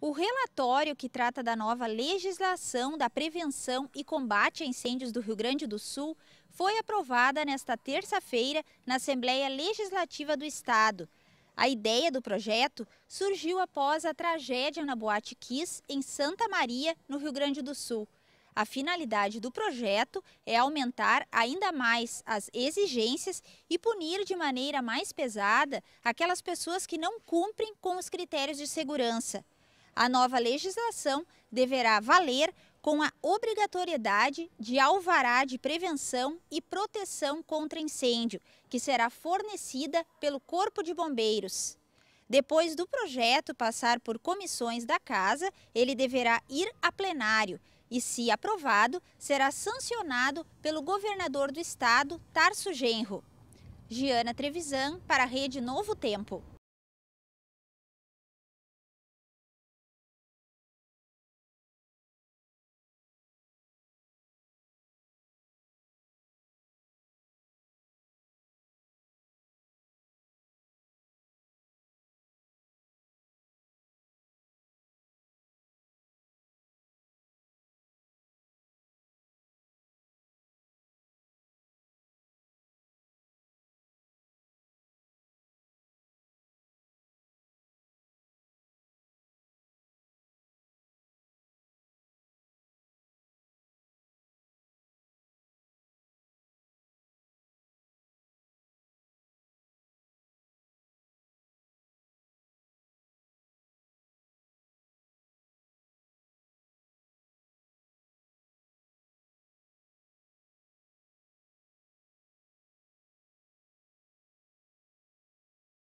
O relatório que trata da nova legislação da prevenção e combate a incêndios do Rio Grande do Sul foi aprovada nesta terça-feira na Assembleia Legislativa do Estado. A ideia do projeto surgiu após a tragédia na Boate Kiss, em Santa Maria, no Rio Grande do Sul. A finalidade do projeto é aumentar ainda mais as exigências e punir de maneira mais pesada aquelas pessoas que não cumprem com os critérios de segurança. A nova legislação deverá valer com a obrigatoriedade de alvará de prevenção e proteção contra incêndio, que será fornecida pelo Corpo de Bombeiros. Depois do projeto passar por comissões da Casa, ele deverá ir a plenário e, se aprovado, será sancionado pelo governador do estado, Tarso Genro. Giana Trevisan, para a Rede Novo Tempo.